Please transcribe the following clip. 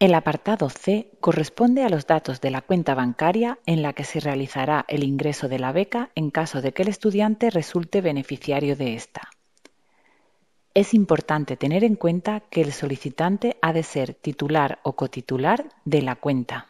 El apartado C corresponde a los datos de la cuenta bancaria en la que se realizará el ingreso de la beca en caso de que el estudiante resulte beneficiario de esta. Es importante tener en cuenta que el solicitante ha de ser titular o cotitular de la cuenta.